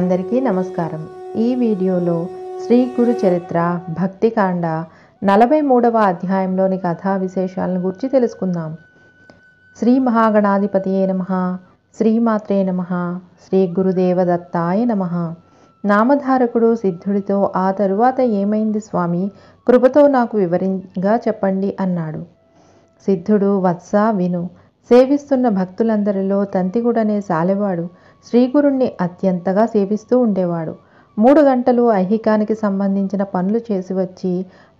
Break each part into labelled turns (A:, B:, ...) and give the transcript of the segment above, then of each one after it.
A: అందరికీ నమస్కారం ఈ వీడియోలో శ్రీ గురు చరిత్ర భక్తికాండ నలభై మూడవ అధ్యాయంలోని కథా విశేషాలను గురించి తెలుసుకుందాం శ్రీ మహాగణాధిపతియే నమ శ్రీమాత్రే నమ శ్రీ గురుదేవదత్తాయ నమ నామధారకుడు సిద్ధుడితో ఆ తరువాత ఏమైంది స్వామి కృపతో నాకు వివరంగా చెప్పండి అన్నాడు సిద్ధుడు వత్స విను సేవిస్తున్న భక్తులందరిలో తంతిగుడనే సాలెవాడు శ్రీగురుణ్ణి అత్యంతగా సేవిస్తూ ఉండేవాడు మూడు గంటలు ఐహికానికి సంబంధించిన పనులు చేసి వచ్చి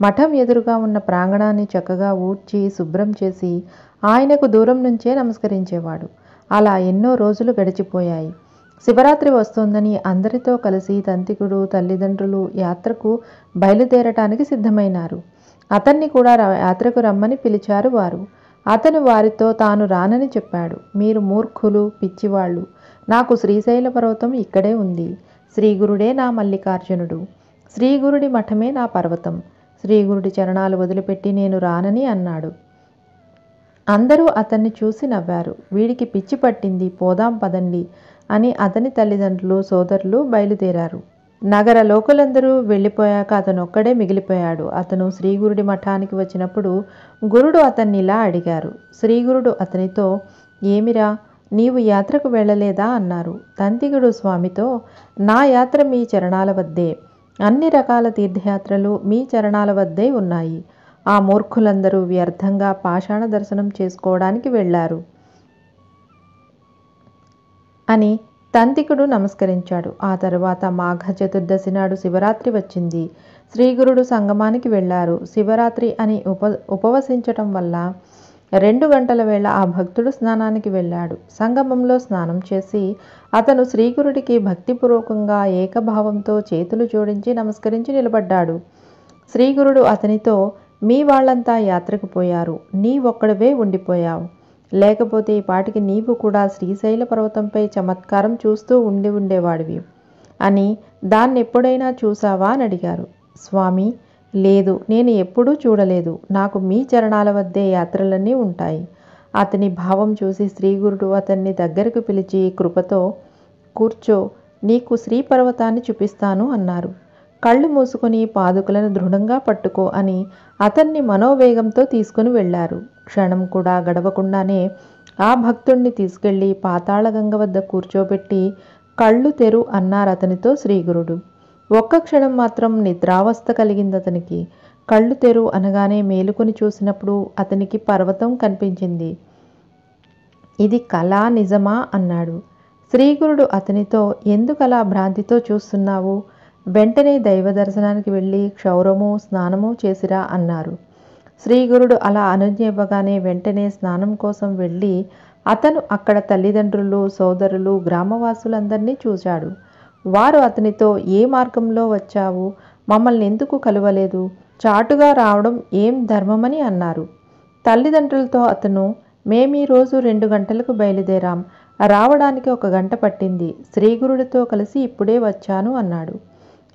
A: మఠం ఎదురుగా ఉన్న ప్రాంగణాన్ని చక్కగా ఊడ్చి శుభ్రం చేసి ఆయనకు దూరం నుంచే నమస్కరించేవాడు అలా ఎన్నో రోజులు గడిచిపోయాయి శివరాత్రి వస్తోందని అందరితో కలిసి తంతికుడు తల్లిదండ్రులు యాత్రకు బయలుదేరటానికి సిద్ధమైనారు అతన్ని కూడా యాత్రకు రమ్మని పిలిచారు వారు అతను వారితో తాను రానని చెప్పాడు మీరు మూర్ఖులు పిచ్చివాళ్ళు నాకు శ్రీశైల పర్వతం ఇక్కడే ఉంది శ్రీగురుడే నా మల్లికార్జునుడు శ్రీగురుడి మఠమే నా పర్వతం శ్రీగురుడి చరణాలు వదిలిపెట్టి నేను రానని అన్నాడు అందరూ అతన్ని చూసి నవ్వారు వీడికి పిచ్చి పట్టింది పోదాం పదండి అని అతని తల్లిదండ్రులు సోదరులు బయలుదేరారు నగర లోకలందరూ వెళ్ళిపోయాక అతను ఒక్కడే మిగిలిపోయాడు అతను శ్రీగురుడి మఠానికి వచ్చినప్పుడు గురుడు అతన్ని ఇలా అడిగారు శ్రీగురుడు అతనితో ఏమిరా నీవు యాత్రకు వెళ్ళలేదా అన్నారు తంతిగుడు స్వామితో నా యాత్ర మీ చరణాల వద్దే అన్ని రకాల తీర్థయాత్రలు మీ చరణాల వద్దే ఉన్నాయి ఆ మూర్ఖులందరూ వ్యర్థంగా పాషాణ దర్శనం చేసుకోవడానికి వెళ్ళారు అని తంతికుడు నమస్కరించాడు ఆ తరువాత మాఘ చతుర్దశి నాడు శివరాత్రి వచ్చింది శ్రీగురుడు సంగమానికి వెళ్ళారు శివరాత్రి అని ఉప ఉపవసించటం వల్ల రెండు గంటల వేళ ఆ భక్తుడు స్నానానికి వెళ్ళాడు సంగమంలో స్నానం చేసి అతను శ్రీగురుడికి భక్తిపూర్వకంగా ఏకభావంతో చేతులు జోడించి నమస్కరించి నిలబడ్డాడు శ్రీగురుడు అతనితో మీ వాళ్ళంతా యాత్రకు పోయారు నీ ఒక్కడవే ఉండిపోయావు లేకపోతే ఈ పాటికి నీవు కూడా శ్రీశైల పర్వతంపై చమత్కారం చూస్తూ ఉండి ఉండేవాడివి అని దాన్ని ఎప్పుడైనా చూసావా అని అడిగారు స్వామి లేదు నేను ఎప్పుడూ చూడలేదు నాకు మీ చరణాల వద్దే యాత్రలన్నీ ఉంటాయి అతని భావం చూసి శ్రీగురుడు అతన్ని దగ్గరకు పిలిచి కృపతో కూర్చో నీకు శ్రీపర్వతాన్ని చూపిస్తాను అన్నారు కళ్ళు మూసుకొని పాదుకలను దృఢంగా పట్టుకో అని అతన్ని మనోవేగంతో తీసుకుని వెళ్ళారు క్షణం కూడా గడవకుండానే ఆ భక్తుణ్ణి తీసుకెళ్లి పాతాళగంగ వద్ద కూర్చోబెట్టి కళ్ళు తెరు అన్నారు అతనితో శ్రీగురుడు ఒక్క క్షణం మాత్రం నిద్రావస్థ కలిగింది అతనికి కళ్ళు తెరు అనగానే మేలుకొని చూసినప్పుడు అతనికి పర్వతం కనిపించింది ఇది కళా నిజమా అన్నాడు శ్రీగురుడు అతనితో ఎందుకలా భ్రాంతితో చూస్తున్నావు వెంటనే దైవ దర్శనానికి వెళ్ళి క్షౌరము స్నానము చేసిరా అన్నారు శ్రీగురుడు అలా అనుజ్ఞ ఇవ్వగానే వెంటనే స్నానం కోసం వెళ్ళి అతను అక్కడ తల్లిదండ్రులు సోదరులు గ్రామవాసులందరినీ చూశాడు వారు అతనితో ఏ మార్గంలో వచ్చావు మమ్మల్ని ఎందుకు కలవలేదు చాటుగా రావడం ఏం ధర్మమని అన్నారు తల్లిదండ్రులతో అతను మేమీ రోజు రెండు గంటలకు బయలుదేరాం రావడానికి ఒక గంట పట్టింది శ్రీగురుడితో కలిసి ఇప్పుడే వచ్చాను అన్నాడు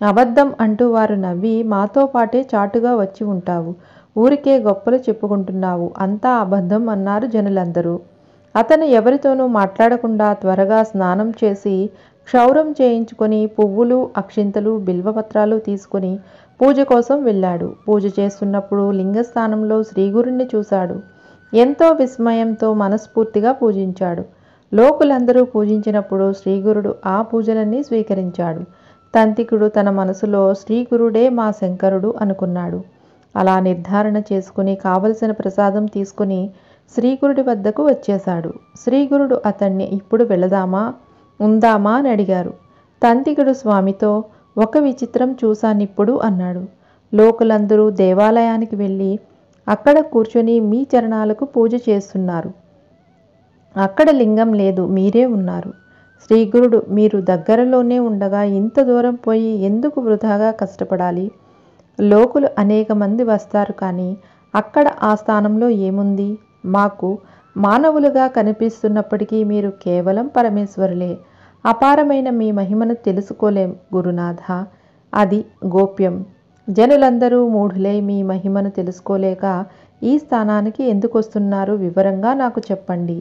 A: అబద్ధం అంటూ వారు నవ్వి మాతో పాటే చాటుగా వచ్చి ఉంటావు ఊరికే గొప్పలు చెప్పుకుంటున్నావు అంతా అబద్ధం అన్నారు జనులందరూ అతను ఎవరితోనూ మాట్లాడకుండా త్వరగా స్నానం చేసి క్షౌరం చేయించుకొని పువ్వులు అక్షింతలు బిల్వపత్రాలు తీసుకుని పూజ కోసం వెళ్ళాడు పూజ చేస్తున్నప్పుడు లింగస్థానంలో శ్రీగురుణ్ణి చూశాడు ఎంతో విస్మయంతో మనస్ఫూర్తిగా పూజించాడు లోకులందరూ పూజించినప్పుడు శ్రీగురుడు ఆ పూజలన్నీ స్వీకరించాడు తంతికుడు తన మనసులో శ్రీగురుడే మా శంకరుడు అనుకున్నాడు అలా నిర్ధారణ చేసుకుని కావలసిన ప్రసాదం తీసుకుని శ్రీగురుడి వద్దకు వచ్చేశాడు శ్రీగురుడు అతన్ని ఇప్పుడు వెళదామా ఉందామా అని అడిగారు తంతికుడు స్వామితో ఒక విచిత్రం చూశానిప్పుడు అన్నాడు లోకులందరూ దేవాలయానికి వెళ్ళి అక్కడ కూర్చొని మీ చరణాలకు పూజ చేస్తున్నారు అక్కడ లింగం లేదు మీరే ఉన్నారు శ్రీగురుడు మీరు దగ్గరలోనే ఉండగా ఇంత దూరం పోయి ఎందుకు వృధాగా కష్టపడాలి లోకులు అనేక మంది వస్తారు కానీ అక్కడ ఆ స్థానంలో ఏముంది మాకు మానవులుగా కనిపిస్తున్నప్పటికీ మీరు కేవలం పరమేశ్వరులే అపారమైన మీ మహిమను తెలుసుకోలేం గురునాథ అది గోప్యం జనులందరూ మూఢులై మీ మహిమను తెలుసుకోలేక ఈ స్థానానికి ఎందుకు వస్తున్నారు వివరంగా నాకు చెప్పండి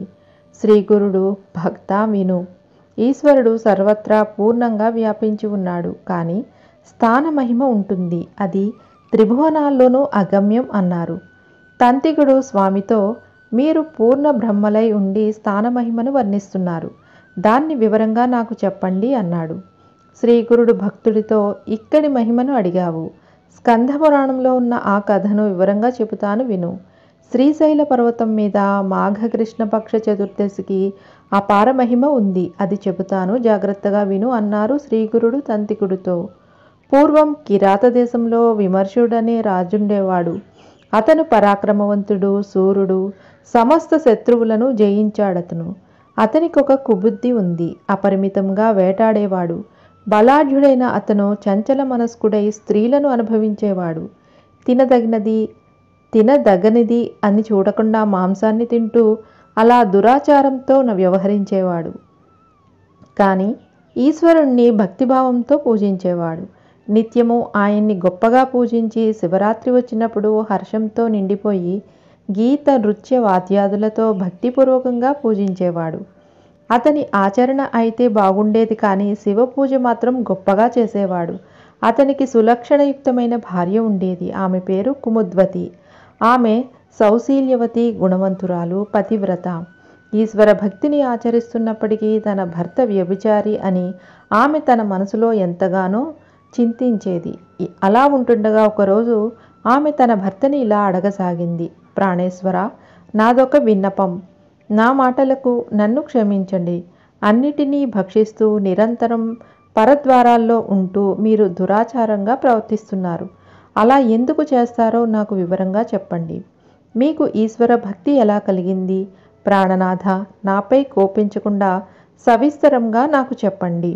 A: శ్రీ గురుడు భక్త విను ఈశ్వరుడు సర్వత్రా పూర్ణంగా వ్యాపించి ఉన్నాడు కానీ స్థాన మహిమ ఉంటుంది అది త్రిభువనాల్లోనూ అగమ్యం అన్నారు తంతికుడు స్వామితో మీరు పూర్ణ బ్రహ్మలై ఉండి స్థానమహిమను వర్ణిస్తున్నారు దాన్ని వివరంగా నాకు చెప్పండి అన్నాడు శ్రీగురుడు భక్తుడితో ఇక్కడి మహిమను అడిగావు స్కంధ పురాణంలో ఉన్న ఆ కథను వివరంగా చెబుతాను విను శ్రీశైల పర్వతం మీద మాఘ కృష్ణపక్ష చతుర్దశికి అపార మహిమ ఉంది అది చెబుతాను జాగ్రత్తగా విను అన్నారు శ్రీగురుడు తంతికుడితో పూర్వం కిరాత దేశంలో విమర్శుడనే రాజుండేవాడు అతను పరాక్రమవంతుడు సూర్యుడు సమస్త శత్రువులను జయించాడతను అతనికి ఒక కుబుద్ధి ఉంది అపరిమితంగా వేటాడేవాడు బలాఢ్యుడైన అతను చంచల మనస్కుడై స్త్రీలను అనుభవించేవాడు తినదగినది తినదగనిది అని చూడకుండా మాంసాన్ని తింటూ అలా దురాచారంతో వ్యవహరించేవాడు కానీ ఈశ్వరుణ్ణి భక్తిభావంతో పూజించేవాడు నిత్యము ఆయన్ని గొప్పగా పూజించి శివరాత్రి వచ్చినప్పుడు హర్షంతో నిండిపోయి గీత నృత్య వాద్యాదులతో భక్తిపూర్వకంగా పూజించేవాడు అతని ఆచరణ అయితే బాగుండేది కానీ శివ పూజ మాత్రం గొప్పగా చేసేవాడు అతనికి సులక్షణయుక్తమైన భార్య ఉండేది ఆమె పేరు కుముద్వతి ఆమె సౌశీల్యవతి గుణవంతురాలు పతివ్రత ఈశ్వర భక్తిని ఆచరిస్తున్నప్పటికీ తన భర్త వ్యభిచారి అని ఆమె తన మనసులో ఎంతగానో చింతించేది అలా ఉంటుండగా ఒకరోజు ఆమె తన భర్తని ఇలా అడగసాగింది ప్రాణేశ్వర నాదొక విన్నపం నా మాటలకు నన్ను క్షమించండి అన్నిటినీ భక్షిస్తూ నిరంతరం పరద్వారాల్లో ఉంటూ మీరు దురాచారంగా ప్రవర్తిస్తున్నారు అలా ఎందుకు చేస్తారో నాకు వివరంగా చెప్పండి మీకు ఈశ్వర భక్తి ఎలా కలిగింది ప్రాణనాథ నాపై కోపించకుండా సవిస్తరంగా నాకు చెప్పండి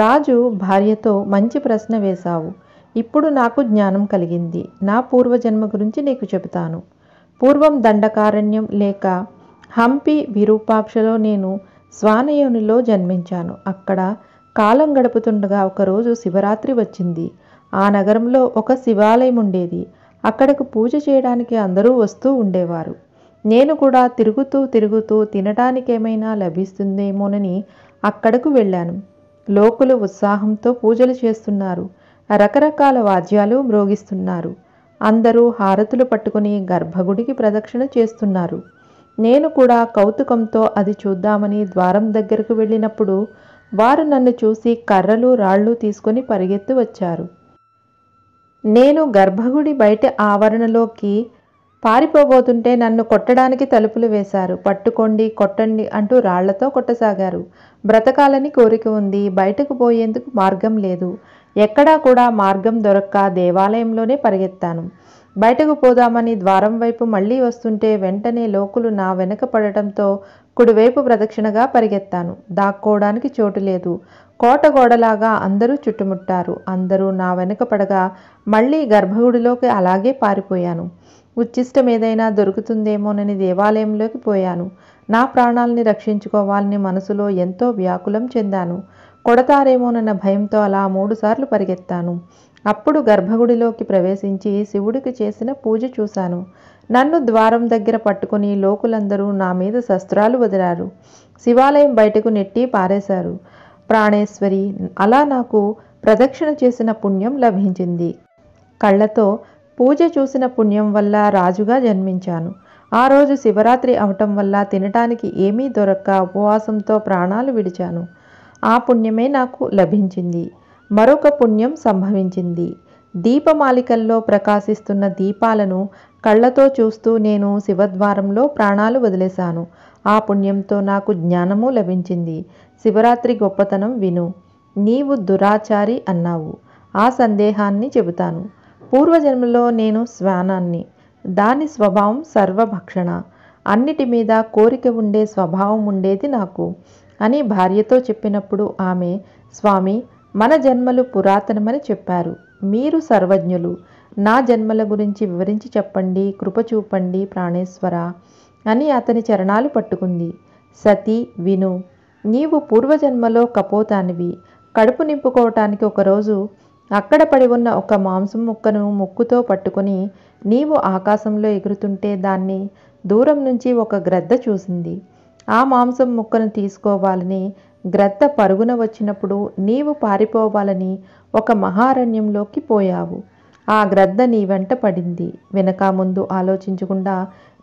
A: రాజు భార్యతో మంచి ప్రశ్న వేశావు ఇప్పుడు నాకు జ్ఞానం కలిగింది నా పూర్వజన్మ గురించి నీకు చెబుతాను పూర్వం దండకారణ్యం లేక హంపి విరూపాక్షలో నేను స్వానయోనిలో జన్మించాను అక్కడ కాలం గడుపుతుండగా ఒకరోజు శివరాత్రి వచ్చింది ఆ నగరంలో ఒక శివాలయం ఉండేది అక్కడకు పూజ చేయడానికి అందరూ వస్తూ ఉండేవారు నేను కూడా తిరుగుతూ తిరుగుతూ తినడానికి ఏమైనా లభిస్తుందేమోనని అక్కడకు వెళ్ళాను లోకులు ఉత్సాహంతో పూజలు చేస్తున్నారు రకరకాల వాద్యాలు మ్రోగిస్తున్నారు అందరూ హారతులు పట్టుకుని గర్భగుడికి ప్రదక్షిణ చేస్తున్నారు నేను కూడా కౌతుకంతో అది చూద్దామని ద్వారం దగ్గరకు వెళ్ళినప్పుడు వారు నన్ను చూసి కర్రలు రాళ్ళు తీసుకుని పరిగెత్తి వచ్చారు నేను గర్భగుడి బయట ఆవరణలోకి పారిపోబోతుంటే నన్ను కొట్టడానికి తలుపులు వేశారు పట్టుకోండి కొట్టండి అంటూ రాళ్లతో కొట్టసాగారు బ్రతకాలని కోరిక ఉంది బయటకు పోయేందుకు మార్గం లేదు ఎక్కడా కూడా మార్గం దొరక్క దేవాలయంలోనే పరిగెత్తాను బయటకు పోదామని ద్వారం వైపు మళ్ళీ వస్తుంటే వెంటనే లోకులు నా వెనక పడటంతో కుడివైపు ప్రదక్షిణగా పరిగెత్తాను దాక్కోవడానికి చోటు లేదు కోట గోడలాగా అందరూ చుట్టుముట్టారు అందరూ నా వెనక పడగా మళ్ళీ గర్భగుడిలోకి అలాగే పారిపోయాను ఉచ్చిష్టం ఏదైనా దొరుకుతుందేమోనని దేవాలయంలోకి పోయాను నా ప్రాణాలని రక్షించుకోవాలని మనసులో ఎంతో వ్యాకులం చెందాను కొడతారేమోనన్న భయంతో అలా మూడుసార్లు పరిగెత్తాను అప్పుడు గర్భగుడిలోకి ప్రవేశించి శివుడికి చేసిన పూజ చూశాను నన్ను ద్వారం దగ్గర పట్టుకుని లోకులందరూ నా మీద శస్త్రాలు వదిలారు శివాలయం బయటకు నెట్టి పారేశారు ప్రాణేశ్వరి అలా నాకు ప్రదక్షిణ చేసిన పుణ్యం లభించింది కళ్ళతో పూజ చూసిన పుణ్యం వల్ల రాజుగా జన్మించాను ఆ రోజు శివరాత్రి అవటం వల్ల తినటానికి ఏమీ దొరక్క ఉపవాసంతో ప్రాణాలు విడిచాను ఆ పుణ్యమే నాకు లభించింది మరొక పుణ్యం సంభవించింది దీపమాలికల్లో ప్రకాశిస్తున్న దీపాలను కళ్ళతో చూస్తూ నేను శివద్వారంలో ప్రాణాలు వదిలేశాను ఆ పుణ్యంతో నాకు జ్ఞానము లభించింది శివరాత్రి గొప్పతనం విను నీవు దురాచారి అన్నావు ఆ సందేహాన్ని చెబుతాను పూర్వజన్మలో నేను శ్వానాన్ని దాని స్వభావం సర్వభక్షణ అన్నిటి మీద కోరిక ఉండే స్వభావం ఉండేది నాకు అని భార్యతో చెప్పినప్పుడు ఆమె స్వామి మన జన్మలు పురాతనమని చెప్పారు మీరు సర్వజ్ఞులు నా జన్మల గురించి వివరించి చెప్పండి కృప చూపండి ప్రాణేశ్వర అని అతని చరణాలు పట్టుకుంది సతీ విను నీవు పూర్వజన్మలో కపోతానివి కడుపు నింపుకోవటానికి ఒకరోజు అక్కడ పడి ఉన్న ఒక మాంసం ముక్కను ముక్కుతో పట్టుకుని నీవు ఆకాశంలో ఎగురుతుంటే దాన్ని దూరం నుంచి ఒక గ్రద్ద చూసింది ఆ మాంసం ముక్కను తీసుకోవాలని గ్రద్ద పరుగున వచ్చినప్పుడు నీవు పారిపోవాలని ఒక మహారణ్యంలోకి పోయావు ఆ గ్రద్ద నీ వెంట పడింది వెనక ముందు ఆలోచించకుండా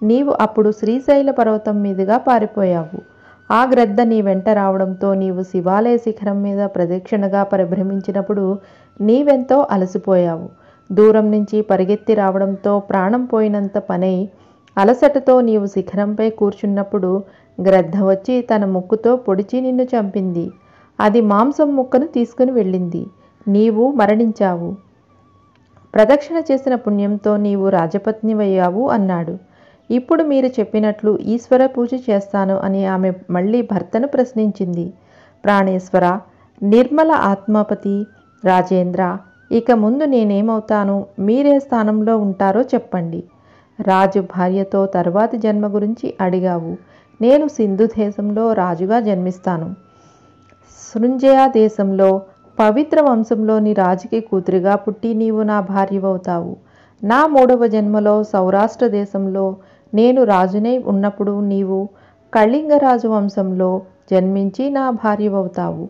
A: నీవు అప్పుడు శ్రీశైల పర్వతం మీదుగా పారిపోయావు ఆ గ్రద్ద నీ వెంట రావడంతో నీవు శివాలయ శిఖరం మీద ప్రదక్షిణగా పరిభ్రమించినప్పుడు నీవెంతో అలసిపోయావు దూరం నుంచి పరిగెత్తి రావడంతో ప్రాణం పోయినంత పనై అలసటతో నీవు శిఖరంపై కూర్చున్నప్పుడు గ్రద్ద వచ్చి తన ముక్కుతో పొడిచి నిన్ను చంపింది అది మాంసం ముక్కను తీసుకుని వెళ్ళింది నీవు మరణించావు ప్రదక్షిణ చేసిన పుణ్యంతో నీవు రాజపత్నివయ్యావు అన్నాడు ఇప్పుడు మీరు చెప్పినట్లు ఈశ్వర పూజ చేస్తాను అని ఆమె మళ్ళీ భర్తను ప్రశ్నించింది ప్రాణేశ్వర నిర్మల ఆత్మపతి రాజేంద్ర ఇక ముందు నేనేమవుతాను మీరే స్థానంలో ఉంటారో చెప్పండి రాజు భార్యతో తర్వాతి జన్మ గురించి అడిగావు నేను సింధు దేశంలో రాజుగా జన్మిస్తాను సృంజయ దేశంలో పవిత్ర వంశంలోని రాజుకి కూతురిగా పుట్టి నీవు నా భార్యవవుతావు నా మూడవ జన్మలో సౌరాష్ట్ర దేశంలో నేను రాజునే ఉన్నప్పుడు నీవు కళింగరాజు వంశంలో జన్మించి నా భార్యవవుతావు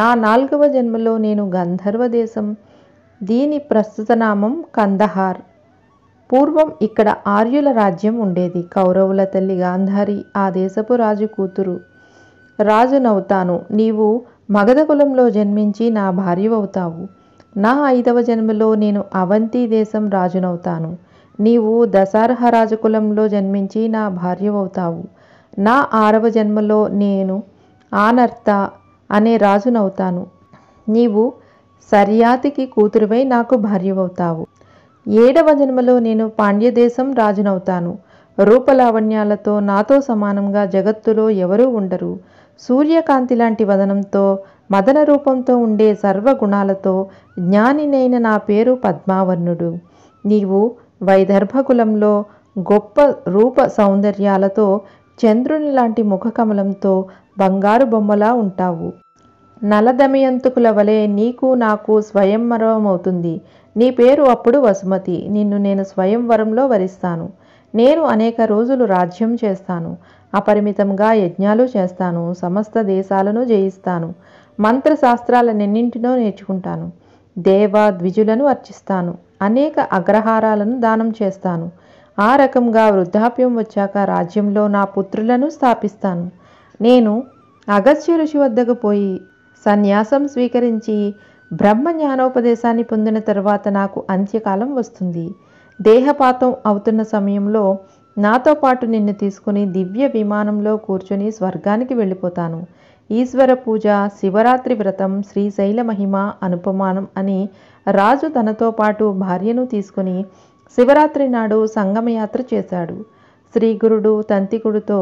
A: నా నాలుగవ జన్మలో నేను గంధర్వ దేశం దీని ప్రస్తుత నామం కందహార్ పూర్వం ఇక్కడ ఆర్యుల రాజ్యం ఉండేది కౌరవుల తల్లి గాంధారి ఆ దేశపు రాజు కూతురు రాజునవుతాను నీవు మగధ కులంలో జన్మించి నా భార్యవవుతావు నా ఐదవ జన్మలో నేను అవంతి దేశం రాజునవుతాను నీవు దశార్హ రాజు కులంలో జన్మించి నా భార్యవవుతావు నా ఆరవ జన్మలో నేను ఆనర్త అనే రాజునవుతాను నీవు సర్యాతికి కూతురువై నాకు భార్యవవుతావు ఏడవ జన్మలో నేను పాండ్యదేశం రాజునవుతాను రూపలావణ్యాలతో నాతో సమానంగా జగత్తులో ఎవరూ ఉండరు సూర్యకాంతి లాంటి వదనంతో మదన రూపంతో ఉండే సర్వగుణాలతో జ్ఞానినైన నా పేరు పద్మావర్ణుడు నీవు వైదర్భకులంలో గొప్ప రూప సౌందర్యాలతో చంద్రుని లాంటి ముఖకమలంతో బంగారు బొమ్మలా ఉంటావు నలదమయంతుకుల వలె నీకు నాకు స్వయంవరమవుతుంది నీ పేరు అప్పుడు వసుమతి నిన్ను నేను స్వయంవరంలో వరిస్తాను నేను అనేక రోజులు రాజ్యం చేస్తాను అపరిమితంగా యజ్ఞాలు చేస్తాను సమస్త దేశాలను జయిస్తాను మంత్రశాస్త్రాలన్నింటినో నేర్చుకుంటాను దేవ ద్విజులను అర్చిస్తాను అనేక అగ్రహారాలను దానం చేస్తాను ఆ రకంగా వృద్ధాప్యం వచ్చాక రాజ్యంలో నా పుత్రులను స్థాపిస్తాను నేను అగస్త్య ఋషి వద్దకు పోయి సన్యాసం స్వీకరించి బ్రహ్మ జ్ఞానోపదేశాన్ని పొందిన తర్వాత నాకు అంత్యకాలం వస్తుంది దేహపాతం అవుతున్న సమయంలో నాతో పాటు నిన్ను తీసుకుని దివ్య విమానంలో కూర్చొని స్వర్గానికి వెళ్ళిపోతాను ఈశ్వర పూజ శివరాత్రి వ్రతం శ్రీశైల మహిమ అనుపమానం అని రాజు తనతో పాటు భార్యను తీసుకుని శివరాత్రి నాడు సంగమయాత్ర చేశాడు శ్రీగురుడు తంతికుడితో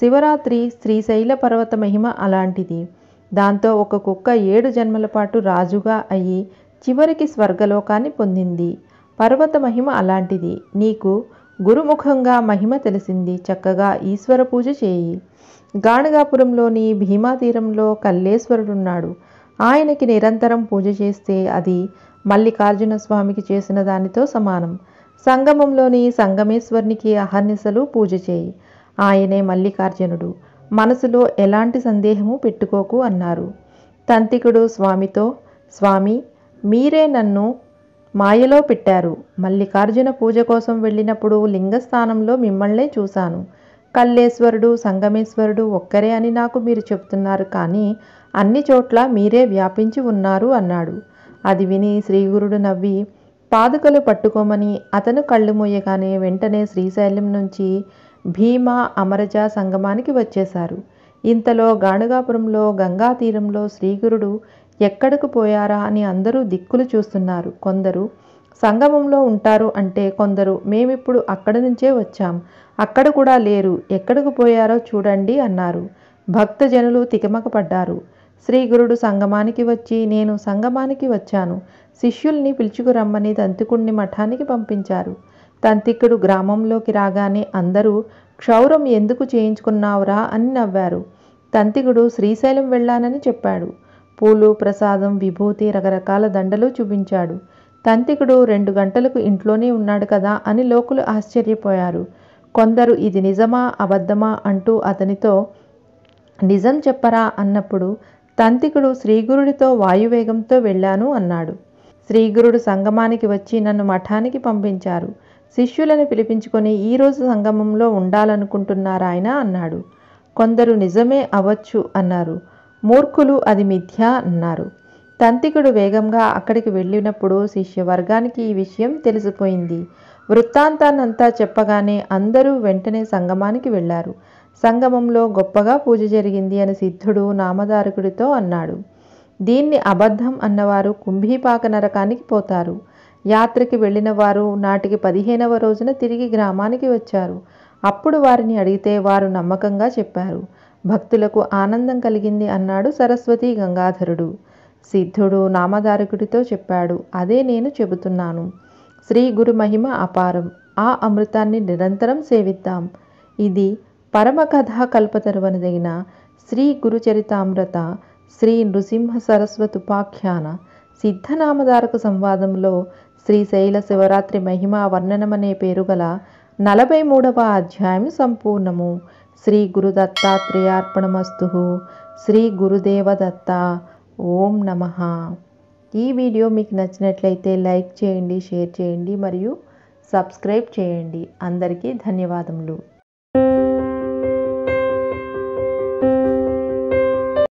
A: శివరాత్రి శ్రీశైల పర్వత మహిమ అలాంటిది దాంతో ఒక కుక్క ఏడు జన్మల పాటు రాజుగా అయి చివరికి స్వర్గలోకాన్ని పొందింది పర్వత మహిమ అలాంటిది నీకు గురుముఖంగా మహిమ తెలిసింది చక్కగా ఈశ్వర పూజ చేయి గాణగాపురంలోని భీమాతీరంలో కల్లేశ్వరుడున్నాడు ఆయనకి నిరంతరం పూజ చేస్తే అది మల్లికార్జున స్వామికి చేసిన దానితో సమానం సంగమంలోని సంగమేశ్వరునికి అహర్నిశలు పూజ చేయి ఆయనే మల్లికార్జునుడు మనసులో ఎలాంటి సందేహము పెట్టుకోకు అన్నారు తంతికుడు స్వామితో స్వామి మీరే నన్ను మాయలో పెట్టారు మల్లికార్జున పూజ కోసం వెళ్ళినప్పుడు లింగస్థానంలో మిమ్మల్నే చూశాను కల్లేశ్వరుడు సంగమేశ్వరుడు ఒక్కరే అని నాకు మీరు చెప్తున్నారు కానీ అన్ని చోట్ల మీరే వ్యాపించి ఉన్నారు అన్నాడు అది విని శ్రీగురుడు నవ్వి పాదుకలు పట్టుకోమని అతను కళ్ళు మూయగానే వెంటనే శ్రీశైలం నుంచి భీమా అమరజ సంగమానికి వచ్చేశారు ఇంతలో గాణుగాపురంలో గంగా తీరంలో శ్రీగురుడు ఎక్కడకు పోయారా అని అందరూ దిక్కులు చూస్తున్నారు కొందరు సంగమంలో ఉంటారు అంటే కొందరు మేమిప్పుడు అక్కడ నుంచే వచ్చాం అక్కడ కూడా లేరు ఎక్కడకు పోయారో చూడండి అన్నారు భక్త జనులు తికమకపడ్డారు శ్రీ గురుడు సంగమానికి వచ్చి నేను సంగమానికి వచ్చాను శిష్యుల్ని పిలుచుకురమ్మని దంతికుణ్ణి మఠానికి పంపించారు తంతికుడు గ్రామంలోకి రాగానే అందరూ క్షౌరం ఎందుకు చేయించుకున్నావురా అని నవ్వారు తంతికుడు శ్రీశైలం వెళ్ళానని చెప్పాడు పూలు ప్రసాదం విభూతి రకరకాల దండలు చూపించాడు తంతికుడు రెండు గంటలకు ఇంట్లోనే ఉన్నాడు కదా అని లోకులు ఆశ్చర్యపోయారు కొందరు ఇది నిజమా అబద్ధమా అంటూ అతనితో నిజం చెప్పరా అన్నప్పుడు తంతికుడు శ్రీగురుడితో వాయువేగంతో వెళ్ళాను అన్నాడు శ్రీగురుడు సంగమానికి వచ్చి నన్ను మఠానికి పంపించారు శిష్యులను పిలిపించుకొని ఈరోజు సంగమంలో ఉండాలనుకుంటున్నారాయన అన్నాడు కొందరు నిజమే అవ్వచ్చు అన్నారు మూర్ఖులు అది మిథ్య అన్నారు తంతికుడు వేగంగా అక్కడికి వెళ్ళినప్పుడు శిష్యవర్గానికి ఈ విషయం తెలిసిపోయింది వృత్తాంతాన్నంతా చెప్పగానే అందరూ వెంటనే సంగమానికి వెళ్ళారు సంగమంలో గొప్పగా పూజ జరిగింది అని సిద్ధుడు నామదారకుడితో అన్నాడు దీన్ని అబద్ధం అన్నవారు కుంభీపాక నరకానికి పోతారు యాత్రకి వెళ్ళిన వారు నాటికి పదిహేనవ రోజున తిరిగి గ్రామానికి వచ్చారు అప్పుడు వారిని అడిగితే వారు నమ్మకంగా చెప్పారు భక్తులకు ఆనందం కలిగింది అన్నాడు సరస్వతి గంగాధరుడు సిద్ధుడు నామధారకుడితో చెప్పాడు అదే నేను చెబుతున్నాను శ్రీ గురు మహిమ అపారం ఆ అమృతాన్ని నిరంతరం సేవిద్దాం ఇది పరమ కథా కల్పతరువనదగిన శ్రీ గురుచరితామృత శ్రీ నృసింహ సరస్వతుపాఖ్యాన సిద్ధనామధారక సంవాదంలో శ్రీశైల శివరాత్రి మహిమ వర్ణనమనే పేరుగల నలభై మూడవ అధ్యాయం సంపూర్ణము శ్రీ గురుదత్తాత్రేయార్పణమస్తు శ్రీ గురుదేవ దత్త ఓం నమ ఈ వీడియో మీకు నచ్చినట్లయితే లైక్ చేయండి షేర్ చేయండి మరియు సబ్స్క్రైబ్ చేయండి అందరికీ ధన్యవాదములు